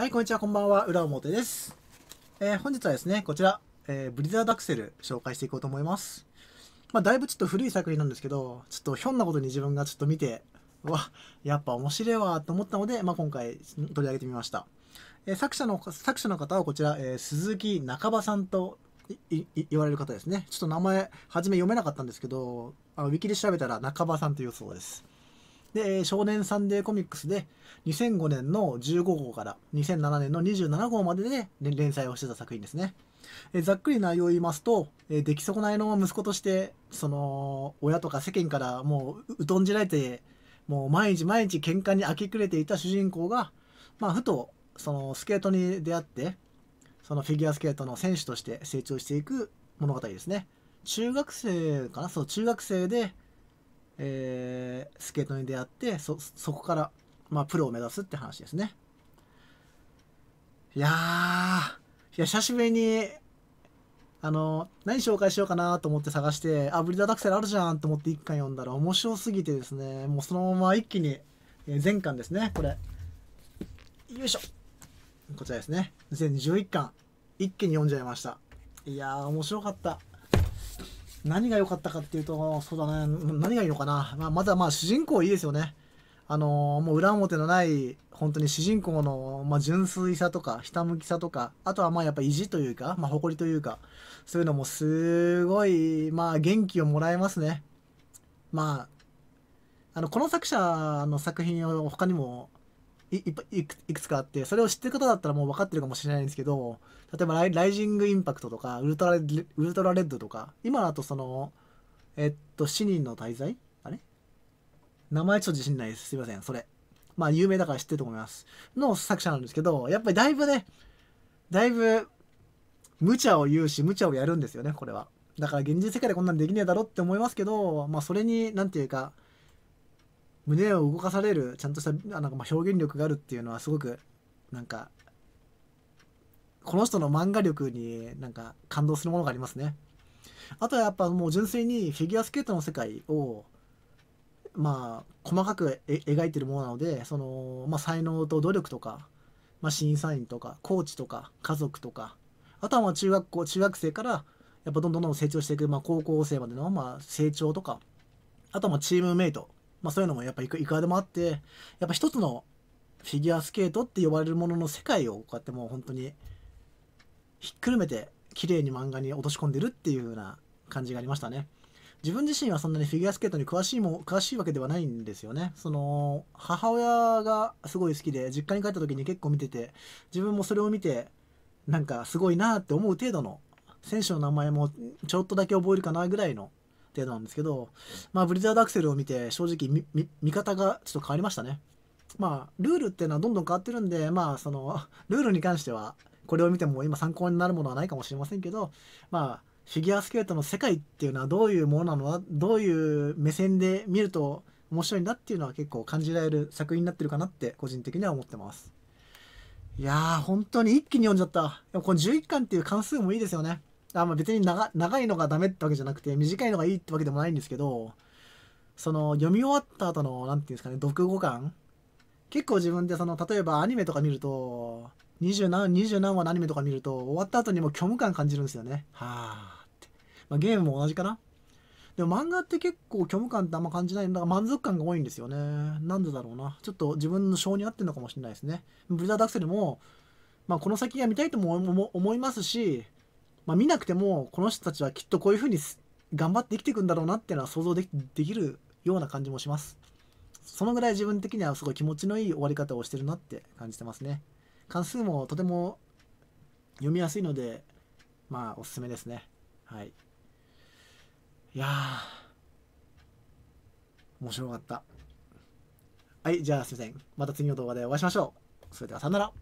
はい、こんにちは、こんばんは、裏表です。えー、本日はですね、こちら、えー、ブリザードアクセル紹介していこうと思います。まあ、だいぶちょっと古い作品なんですけど、ちょっとひょんなことに自分がちょっと見て、うわ、やっぱ面白いわと思ったので、まあ、今回取り上げてみました。えー、作者の、作者の方はこちら、え鈴木半ばさんと言われる方ですね。ちょっと名前、初め読めなかったんですけど、あのウィキで調べたら中場さんというそうです。で、少年サンデーコミックスで2005年の15号から2007年の27号までで、ね、連載をしてた作品ですね。えざっくり内容を言いますと、え出来損ないの息子として、その、親とか世間からもう疎んじられて、もう毎日毎日喧嘩に明け暮れていた主人公が、まあ、ふと、そのスケートに出会って、そのフィギュアスケートの選手として成長していく物語ですね。中学生かなそう、中学生で、えー、スケートに出会ってそこから、まあ、プロを目指すって話ですねいやいや久しぶりにあの何紹介しようかなと思って探してあブリダ・ダクセルあるじゃんと思って1巻読んだら面白すぎてですねもうそのまま一気に、えー、前巻ですねこれよいしょこちらですね全11巻一気に読んじゃいましたいやー面白かった何が良かったかっていうと、そうだね、何がいいのかな。まあ、まずはまあ主人公いいですよね。あのー、もう裏表のない、本当に主人公の、まあ、純粋さとか、ひたむきさとか、あとはまあやっぱ意地というか、まあ、誇りというか、そういうのもすごい、まあ元気をもらえますね。まあ、あの、この作者の作品を他にもいいくつかあってそれを知ってる方だったらもう分かってるかもしれないんですけど例えばライ「ライジングインパクト」とかウルトラ「ウルトラレッド」とか今だとそのえっと「死人の滞在」あれ名前ちょっと自信ないですすいませんそれまあ有名だから知ってると思いますの作者なんですけどやっぱりだいぶねだいぶ無茶を言うし無茶をやるんですよねこれはだから現実世界でこんなんできねえだろって思いますけどまあそれに何て言うか胸を動かされるちゃんとしたなんかま表現力があるっていうのはすごくなんかこの人の漫画力になんか感動するものがありますね。あとはやっぱもう純粋にフィギュアスケートの世界をまあ細かく描いてるものなのでその、まあ、才能と努力とか、まあ、審査員とかコーチとか家族とかあとはまあ中学校中学生からやっぱどんどんどんどん成長していく、まあ、高校生までのまあ成長とかあとはまあチームメイトまあ、そういうのもやっぱいくらでもあってやっぱ一つのフィギュアスケートって呼ばれるものの世界をこうやってもう本当にひっくるめて綺麗に漫画に落とし込んでるっていう風な感じがありましたね自分自身はそんなにフィギュアスケートに詳しいも詳しいわけではないんですよねその母親がすごい好きで実家に帰った時に結構見てて自分もそれを見てなんかすごいなって思う程度の選手の名前もちょっとだけ覚えるかなぐらいの程度なんですけど、まあ、ブリザードアクセルを見て、正直見、見方がちょっと変わりましたね。まあ、ルールっていうのはどんどん変わってるんで、まあ、その、ルールに関しては、これを見ても今参考になるものはないかもしれませんけど、まあ、フィギュアスケートの世界っていうのはどういうものなのどういう目線で見ると面白いんだっていうのは結構感じられる作品になってるかなって個人的には思ってます。いやー、本当に一気に読んじゃった。でもこの11巻っていう関数もいいですよね。あまあ、別に長長いのがダメってわけじゃなくて短いのがいいってわけでもないんですけどその読み終わった後の何て言うんですかね読後感結構自分でその例えばアニメとか見ると20何 ,20 何話のアニメとか見ると終わった後にも虚無感感じるんですよねはあって、まあ、ゲームも同じかなでも漫画って結構虚無感ってあんま感じないんだから満足感が多いんですよねなんでだろうなちょっと自分の性に合ってるのかもしれないですねブリザーダクセルもまあこの先が見たいとも思いますしまあ、見なくてもこの人たちはきっとこういうふうに頑張って生きていくんだろうなっていうのは想像できるような感じもしますそのぐらい自分的にはすごい気持ちのいい終わり方をしてるなって感じてますね関数もとても読みやすいのでまあおすすめですねはいいや面白かったはいじゃあすいませんまた次の動画でお会いしましょうそれではさよなら